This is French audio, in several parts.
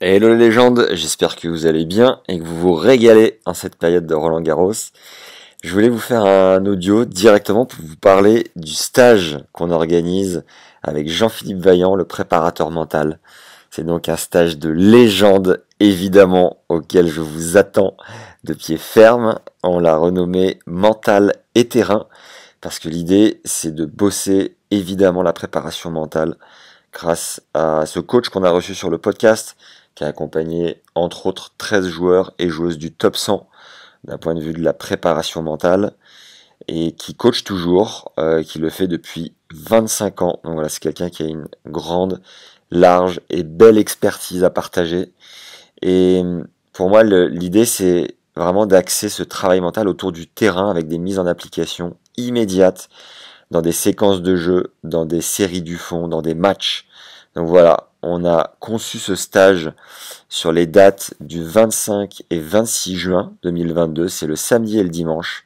Hello les légendes, j'espère que vous allez bien et que vous vous régalez en cette période de Roland Garros. Je voulais vous faire un audio directement pour vous parler du stage qu'on organise avec Jean-Philippe Vaillant, le préparateur mental. C'est donc un stage de légende évidemment auquel je vous attends de pied ferme. On l'a renommé mental et terrain parce que l'idée c'est de bosser évidemment la préparation mentale grâce à ce coach qu'on a reçu sur le podcast qui a accompagné entre autres 13 joueurs et joueuses du top 100 d'un point de vue de la préparation mentale et qui coach toujours, euh, qui le fait depuis 25 ans. Donc voilà, c'est quelqu'un qui a une grande, large et belle expertise à partager. Et pour moi, l'idée, c'est vraiment d'axer ce travail mental autour du terrain avec des mises en application immédiates dans des séquences de jeu, dans des séries du fond, dans des matchs. Donc voilà, on a conçu ce stage sur les dates du 25 et 26 juin 2022. C'est le samedi et le dimanche.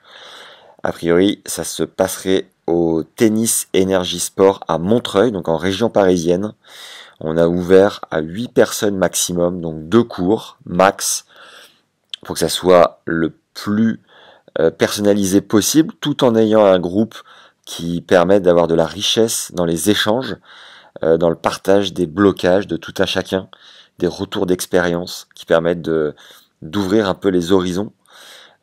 A priori, ça se passerait au tennis Energy sport à Montreuil, donc en région parisienne. On a ouvert à 8 personnes maximum, donc deux cours max, pour que ça soit le plus euh, personnalisé possible, tout en ayant un groupe qui permet d'avoir de la richesse dans les échanges. Euh, dans le partage des blocages de tout un chacun, des retours d'expérience qui permettent d'ouvrir un peu les horizons.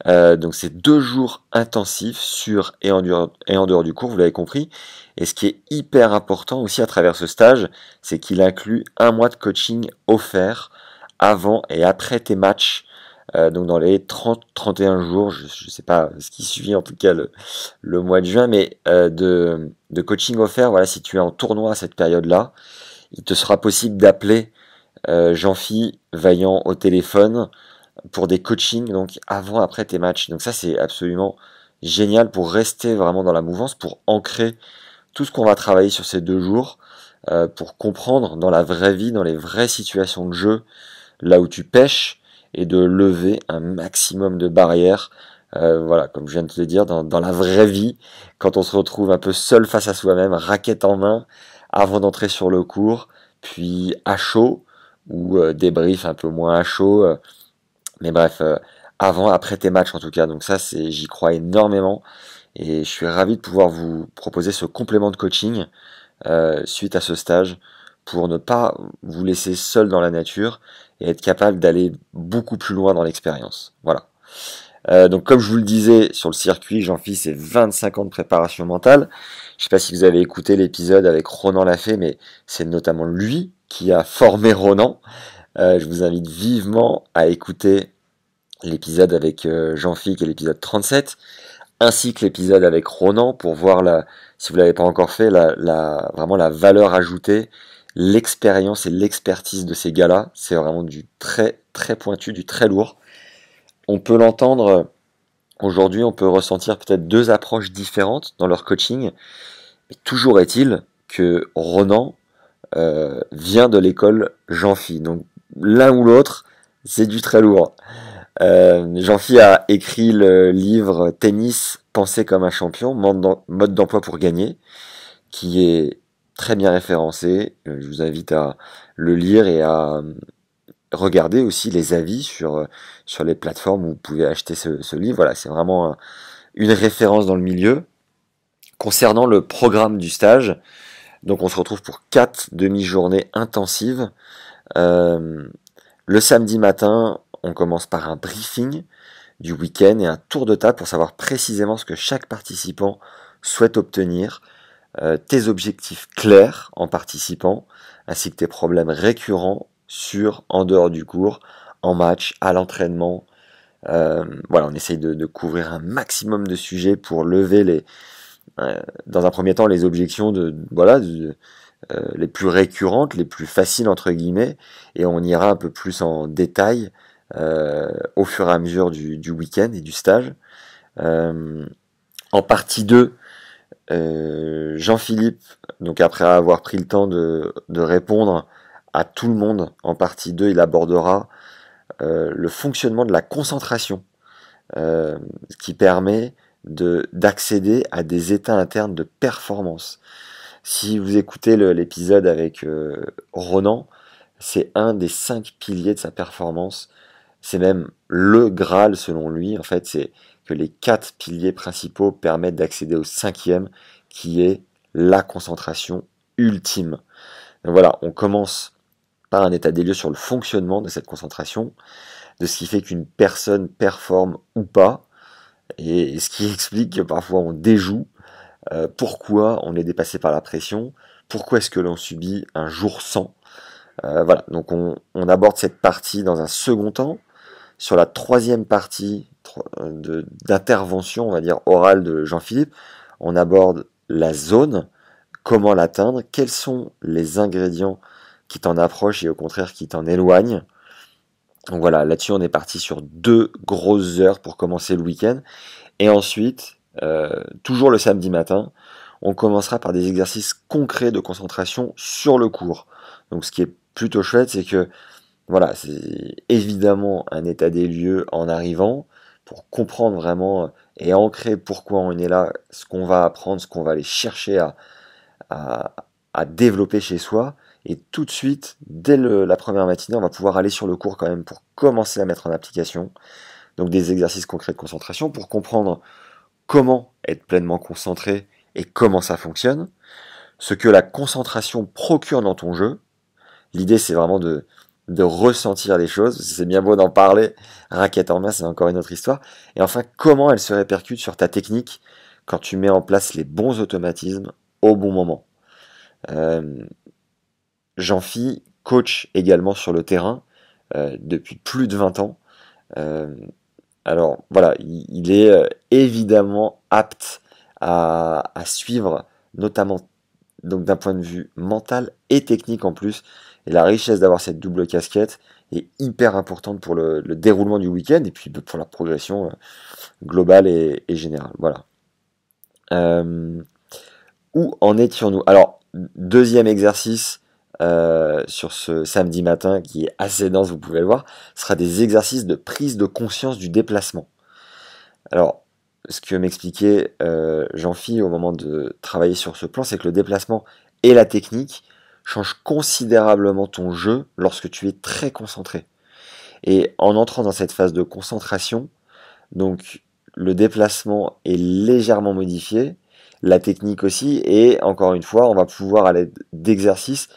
Euh, donc c'est deux jours intensifs sur et en dehors du cours, vous l'avez compris. Et ce qui est hyper important aussi à travers ce stage, c'est qu'il inclut un mois de coaching offert avant et après tes matchs euh, donc dans les 30-31 jours, je ne sais pas ce qui suit en tout cas le, mois de juin, mais euh, de, coaching offert, voilà, si tu es en tournoi à cette période-là, il te sera possible d'appeler euh, Jean-Phi Vaillant au téléphone pour des coachings donc avant, après tes matchs. Donc ça c'est absolument génial pour rester vraiment dans la mouvance, pour ancrer tout ce qu'on va travailler sur ces deux jours, pour comprendre dans la vraie vie, dans les vraies situations de jeu, là où tu pêches, et de lever un maximum de barrières. Euh, voilà, comme je viens de te le dire, dans, la vraie vie, quand on se retrouve un peu seul face à soi-même, raquette en main, avant d'entrer sur le cours, puis à chaud, ou euh, débrief un peu moins à chaud, euh, mais bref, avant, après tes matchs en tout cas. Donc ça, c'est, j'y crois énormément, et je suis ravi de pouvoir vous proposer ce complément de coaching suite à ce stage pour ne pas vous laisser seul dans la nature, et être capable d'aller beaucoup plus loin dans l'expérience. Voilà. Euh, donc comme je vous le disais sur le circuit, jean fis c'est 25 ans de préparation mentale. Je sais pas si vous avez écouté l'épisode avec Ronan Lafay, mais c'est notamment lui qui a formé Ronan. Euh, je vous invite vivement à écouter l'épisode avec euh, jean philippe qui l'épisode 37, ainsi que l'épisode avec Ronan pour voir si vous l'avez pas encore fait, vraiment la valeur ajoutée l'expérience et l'expertise de ces gars-là, c'est vraiment du très très pointu, du très lourd. On peut l'entendre euh, aujourd'hui, on peut ressentir peut-être deux approches différentes dans leur coaching, toujours est-il que Ronan euh, vient de l'école Jean-Phi. Donc l'un ou l'autre, c'est du très lourd. Euh, Jean-Phi a écrit le livre Tennis, penser comme un champion, mode d'emploi pour gagner, qui est très bien référencé. Euh, je vous invite à le lire et à euh, regarder aussi les avis sur, euh, sur les plateformes où vous pouvez acheter ce, livre. Voilà, c'est vraiment une référence dans le milieu. Concernant le programme du stage, donc on se retrouve pour quatre demi-journées intensives. le samedi matin, on commence par un briefing du week-end et un tour de table pour savoir précisément ce que chaque participant souhaite obtenir euh, tes objectifs clairs en participant, ainsi que tes problèmes récurrents sur, en dehors du cours, en match, à l'entraînement. Euh, voilà, on essaye de, couvrir un maximum de sujets pour lever les, euh, dans un premier temps, les objections de, voilà, les plus récurrentes, les plus faciles entre guillemets, et on ira un peu plus en détail au fur et à mesure du, du week-end et du stage. en partie 2, euh, Jean-Philippe, donc après avoir pris le temps de, répondre à tout le monde en partie 2, il abordera euh, le fonctionnement de la concentration euh, qui permet d'accéder à des états internes de performance. Si vous écoutez l'épisode avec Ronan, c'est un des cinq piliers de sa performance. C'est même le Graal selon lui. En fait, c'est que les quatre piliers principaux permettent d'accéder au cinquième, qui est la concentration ultime. Donc voilà, on commence par un état des lieux sur le fonctionnement de cette concentration, de ce qui fait qu'une personne performe ou pas, et ce qui explique que parfois on déjoue, euh, pourquoi on est dépassé par la pression, pourquoi est-ce que l'on subit un jour sans. Euh, voilà, donc on aborde cette partie dans un second temps. Sur la troisième partie, euh, d'intervention, on va dire, orale de Jean-Philippe. On aborde la zone, comment l'atteindre, quels sont les ingrédients qui t'en approchent et au contraire qui t'en éloignent. Donc voilà, là-dessus on est parti sur deux grosses heures pour commencer le week-end. Et ensuite, euh, toujours le samedi matin, on commencera par des exercices concrets de concentration sur le cours. Donc ce qui est plutôt chouette, c'est que voilà, c'est évidemment un état des lieux en arrivant, pour comprendre vraiment euh, et ancrer pourquoi on est là, ce qu'on va apprendre, ce qu'on va aller chercher à, développer chez soi. Et tout de suite, dès la première matinée, on va pouvoir aller sur le cours quand même pour commencer à mettre en application. Donc des exercices concrets de concentration pour comprendre comment être pleinement concentré et comment ça fonctionne. Ce que la concentration procure dans ton jeu. L'idée, c'est vraiment de, de ressentir les choses, c'est bien beau d'en parler, raquette en main, c'est encore une autre histoire. Et enfin, comment elle se répercute sur ta technique quand tu mets en place les bons automatismes au bon moment. Euh, jean phi coach également sur le terrain euh, depuis plus de 20 ans. Euh, alors voilà, il, est évidemment apte à, à suivre, notamment donc d'un point de vue mental et technique en plus, et la richesse d'avoir cette double casquette est hyper importante pour le, déroulement du week-end et puis pour la progression euh, globale et, générale. Voilà. Euh, où en étions-nous Alors, deuxième exercice euh, sur ce samedi matin qui est assez dense, vous pouvez le voir, sera des exercices de prise de conscience du déplacement. Alors, ce que m'expliquait euh, jean phil au moment de travailler sur ce plan, c'est que le déplacement et la technique change considérablement ton jeu lorsque tu es très concentré. Et en entrant dans cette phase de concentration, donc le déplacement est légèrement modifié, la technique aussi, et encore une fois, on va pouvoir à l'aide d'exercices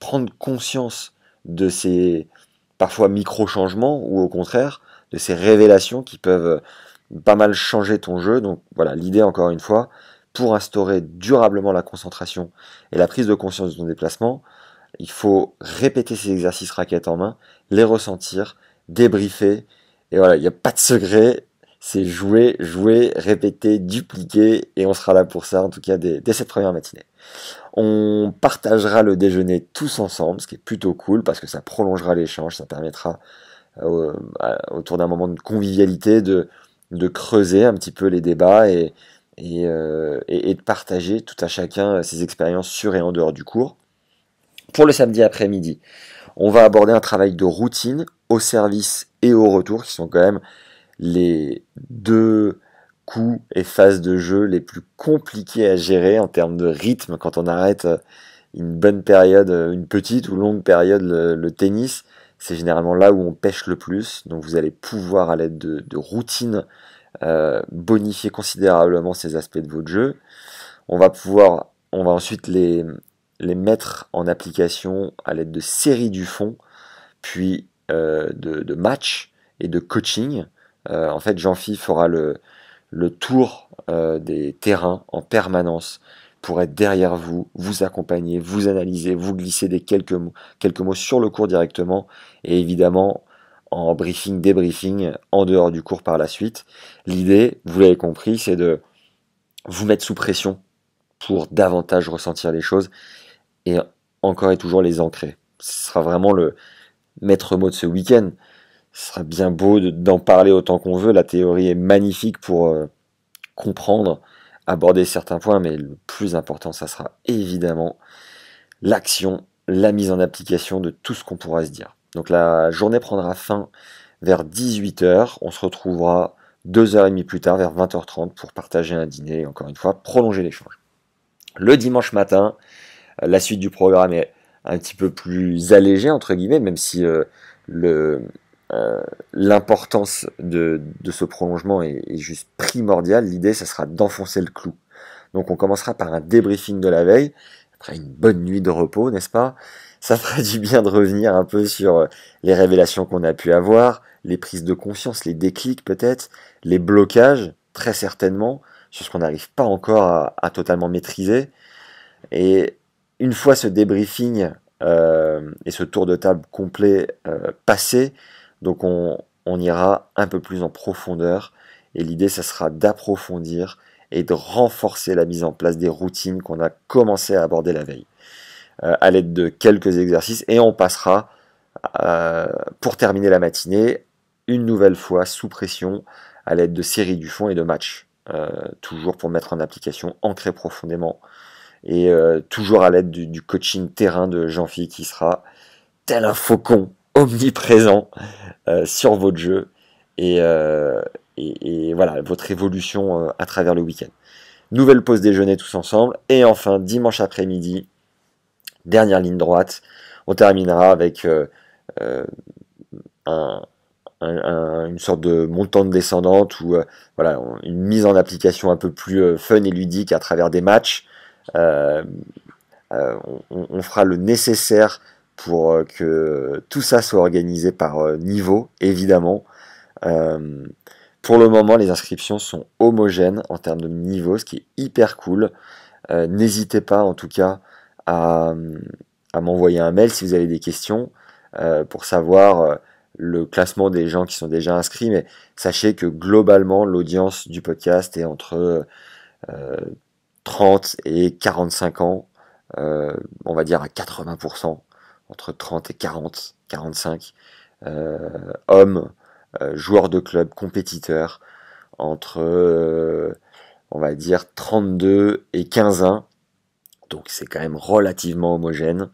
prendre conscience de ces parfois micro-changements ou au contraire de ces révélations qui peuvent pas mal changer ton jeu. Donc voilà, l'idée encore une fois, pour instaurer durablement la concentration et la prise de conscience de ton déplacement, il faut répéter ces exercices raquettes en main, les ressentir, débriefer. Et voilà, il n'y a pas de secret. C'est jouer, jouer, répéter, dupliquer. Et on sera là pour ça, en tout cas, dès, cette première matinée. On partagera le déjeuner tous ensemble, ce qui est plutôt cool parce que ça prolongera l'échange, ça permettra euh, autour d'un moment de convivialité de, de creuser un petit peu les débats et euh, et, de partager tout à chacun euh, ses expériences sur et en dehors du cours. Pour le samedi après-midi, on va aborder un travail de routine au service et au retour, qui sont quand même les deux coups et phases de jeu les plus compliqués à gérer en termes de rythme quand on arrête euh, une bonne période, une petite ou longue période le, tennis. C'est généralement là où on pêche le plus, donc vous allez pouvoir à l'aide de, de routines euh, bonifier considérablement ces aspects de votre jeu. On va pouvoir, on va ensuite les, les mettre en application à l'aide de séries du fond, puis euh, de, matchs et de coaching. Euh, en fait, Jean-Phi fera le, le tour des terrains en permanence pour être derrière vous, vous accompagner, vous analyser, vous glisser des quelques quelques mots sur le cours directement. Et évidemment, en briefing, débriefing, en dehors du cours par la suite. L'idée, vous l'avez compris, c'est de vous mettre sous pression pour davantage ressentir les choses et encore et toujours les ancrer. Ce sera vraiment le maître mot de ce week-end. Ce sera bien beau d'en parler autant qu'on veut. La théorie est magnifique pour euh, comprendre, aborder certains points, mais le plus important, ça sera évidemment l'action, la mise en application de tout ce qu'on pourra se dire. Donc la journée prendra fin vers 18h. On se retrouvera 2 h et plus tard, vers 20h30, pour partager un dîner et encore une fois prolonger l'échange. Le dimanche matin, la suite du programme est un petit peu plus allégée, entre guillemets, même si euh, euh, l'importance de, ce prolongement est, est juste primordiale. L'idée, ça sera d'enfoncer le clou. Donc on commencera par un débriefing de la veille, après une bonne nuit de repos, n'est-ce pas ça fera du bien de revenir un peu sur euh, les révélations qu'on a pu avoir, les prises de conscience, les déclics peut-être, les blocages, très certainement, sur ce qu'on n'arrive pas encore à, totalement maîtriser. Et une fois ce débriefing euh, et ce tour de table complet euh, passé, donc on, on ira un peu plus en profondeur. Et l'idée, ça sera d'approfondir et de renforcer la mise en place des routines qu'on a commencé à aborder la veille. Euh, à l'aide de quelques exercices et on passera euh, pour terminer la matinée une nouvelle fois sous pression à l'aide de séries du fond et de matchs. Euh, toujours pour mettre en application, ancrer profondément et toujours à l'aide du, coaching terrain de jean philippe qui sera tel un faucon omniprésent sur votre jeu et, et voilà votre évolution à travers le week-end. Nouvelle pause déjeuner tous ensemble et enfin dimanche après-midi dernière ligne droite. On terminera avec euh, euh, une sorte de montante descendante ou euh, voilà, une mise en application un peu plus fun et ludique à travers des matchs. On, on, fera le nécessaire pour que tout ça soit organisé par niveau, évidemment. pour le moment, les inscriptions sont homogènes en termes de niveau, ce qui est hyper cool. N'hésitez pas en tout cas à, à m'envoyer un mail si vous avez des questions euh, pour savoir euh, le classement des gens qui sont déjà inscrits. Mais sachez que globalement, l'audience du podcast est entre 30 euh, et 45 ans, on va dire à 80%, entre 30 et 40, 45 hommes. joueurs de club, compétiteurs, entre, on va dire, 32 et 15 ans, donc c'est quand même relativement homogène.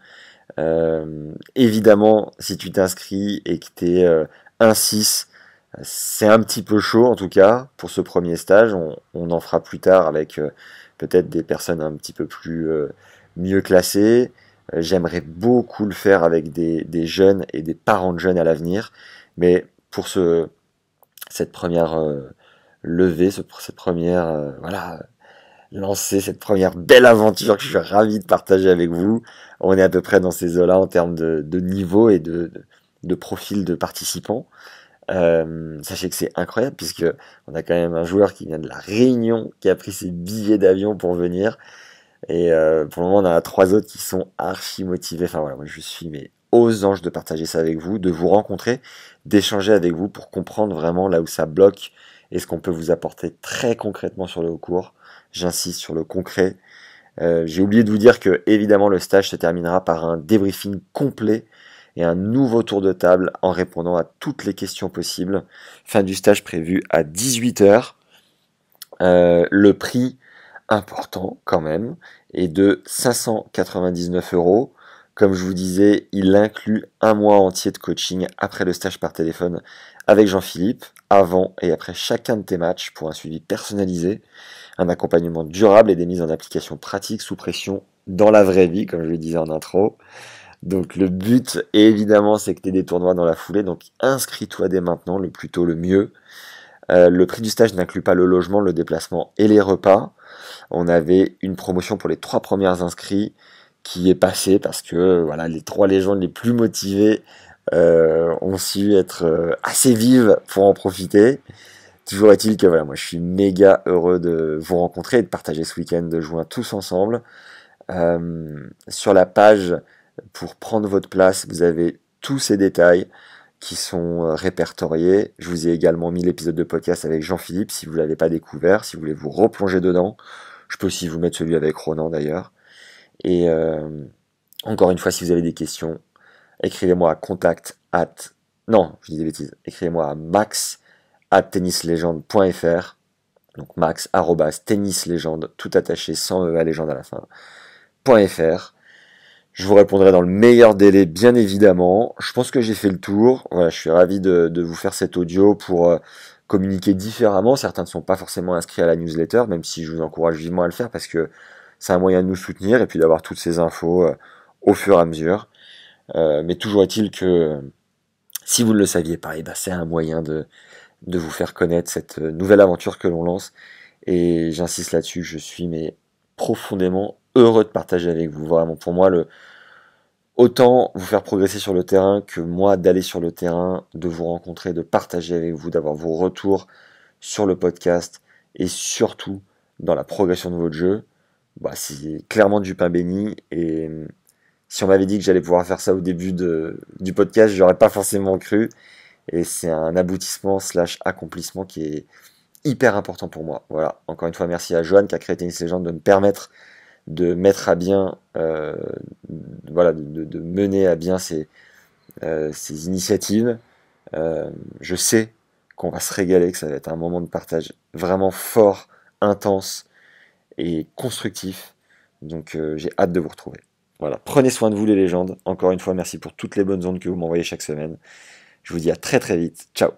Euh, évidemment, si tu t'inscris et que tu es 6 c'est un petit peu chaud en tout cas pour ce premier stage. On, en fera plus tard avec euh, peut-être des personnes un petit peu plus euh, mieux classées. J'aimerais beaucoup le faire avec des, jeunes et des parents de jeunes à l'avenir. Mais pour ce, cette première levée, cette première voilà, lancer cette première belle aventure que je suis ravi de partager avec vous. On est à peu près dans ces eaux-là en termes de, niveau et de, profil de participants. Euh, sachez que c'est incroyable puisque on a quand même un joueur qui vient de la Réunion qui a pris ses billets d'avion pour venir et euh, pour le moment on a trois autres qui sont archi motivés. Enfin voilà, moi je suis mais aux anges de partager ça avec vous, de vous rencontrer, d'échanger avec vous pour comprendre vraiment là où ça bloque et ce qu'on peut vous apporter très concrètement sur le haut cours. J'insiste sur le concret. Euh, j'ai oublié de vous dire que évidemment le stage se terminera par un débriefing complet et un nouveau tour de table en répondant à toutes les questions possibles. Fin du stage prévu à 18h. Euh, le prix important quand même est de 599 euros. Comme je vous disais, il inclut un mois entier de coaching après le stage par téléphone avec Jean-Philippe avant et après chacun de tes matchs pour un suivi personnalisé, un accompagnement durable et des mises en application pratiques sous pression dans la vraie vie, comme je le disais en intro. Donc le but, évidemment, c'est que tu aies des tournois dans la foulée, donc inscris-toi dès maintenant, le plus tôt le mieux. Euh, le prix du stage n'inclut pas le logement, le déplacement et les repas. On avait une promotion pour les trois premières inscrits qui est passée parce que voilà les trois légendes les plus motivées euh, ont su être euh, assez vives pour en profiter. Toujours est-il que voilà, moi je suis méga heureux de vous rencontrer et de partager ce week-end de juin tous ensemble. Euh, sur la page pour prendre votre place, vous avez tous ces détails qui sont répertoriés. Je vous ai également mis l'épisode de podcast avec Jean-Philippe si vous ne l'avez pas découvert, si vous voulez vous replonger dedans. Je peux aussi vous mettre celui avec Ronan d'ailleurs. Et encore une fois, si vous avez des questions, Écrivez-moi à contact at... Non, je dis des bêtises. Écrivez-moi à max at tennislegende.fr. Donc max tout attaché sans la e, légende à la fin. Je vous répondrai dans le meilleur délai, bien évidemment. Je pense que j'ai fait le tour. je suis ravi de, vous faire cet audio pour euh, communiquer différemment. Certains ne sont pas forcément inscrits à la newsletter, même si je vous encourage vivement à le faire parce que c'est un moyen de nous soutenir et puis d'avoir toutes ces infos euh, au fur et à mesure. Euh, mais toujours est-il que si vous ne le saviez pas, eh ben, c'est un moyen de, vous faire connaître cette euh, nouvelle aventure que l'on lance. Et j'insiste là-dessus, je suis profondément heureux de partager avec vous. Vraiment, pour moi, le, autant vous faire progresser sur le terrain que moi d'aller sur le terrain, de vous rencontrer, de partager avec vous, d'avoir vos retours sur le podcast et surtout dans la progression de votre jeu. Bah, c'est clairement du pain béni et si on m'avait dit que j'allais pouvoir faire ça au début de, du podcast, j'aurais pas forcément cru. Et c'est un aboutissement slash accomplissement qui est hyper important pour moi. Voilà. Encore une fois, merci à Joanne qui a créé Tennis Legend de me permettre de mettre à bien, euh, voilà, de, mener à bien ces, euh, ces initiatives. Euh, je sais qu'on va se régaler, que ça va être un moment de partage vraiment fort, intense et constructif. Donc j'ai hâte de vous retrouver. Voilà, prenez soin de vous les légendes. Encore une fois, merci pour toutes les bonnes ondes que vous m'envoyez chaque semaine. Je vous dis à très très vite. Ciao